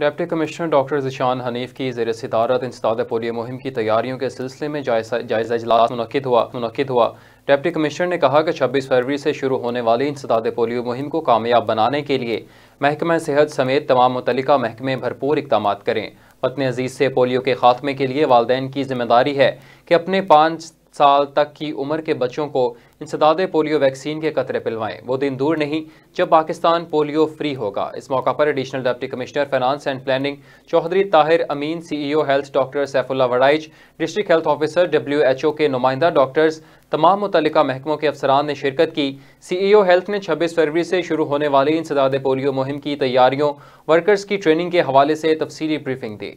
deputy commissioner doctor Zeeshan Hanif की जेर सदारत इंसदाद पोलियो मुहिम की तैयारियों के सिलसिले में जायजा इजलास मनद हुआ मनद हुआ डिप्टी कमिश्नर ने कहा कि छब्बीस फरवरी से शुरू होने वाली इंसदाद पोलियो मुहिम को कामयाब बनाने के लिए महकमा सेहत समेत तमाम मुतल महकमे भरपूर इकदाम करें वतन अजीज़ से पोलियो के खात्मे के लिए वालदेन की जिम्मेदारी है कि अपने पाँच साल तक की उम्र के बच्चों को इंसदादे पोलियो वैक्सीन के कतरे पिलवाएं वो दिन दूर नहीं जब पाकिस्तान पोलियो फ्री होगा इस मौका पर additional deputy commissioner finance and planning Chaudhry Tahir Amin CEO health doctor Saifullah वड़ाइज डिस्ट्रिक्ट हेल्थ ऑफिसर डब्ल्यू के नुमाइंदा डॉक्टर्स तमाम मुतल महकमों के अफसरान ने शिरकत की सी ई ओ हेल्थ ने छब्बीस फरवरी से शुरू होने वाली इंसदाद पोलियो मुहिम की तैयारियों वर्कर्स की ट्रेनिंग के हवाले से तफसली ब्रीफिंग दी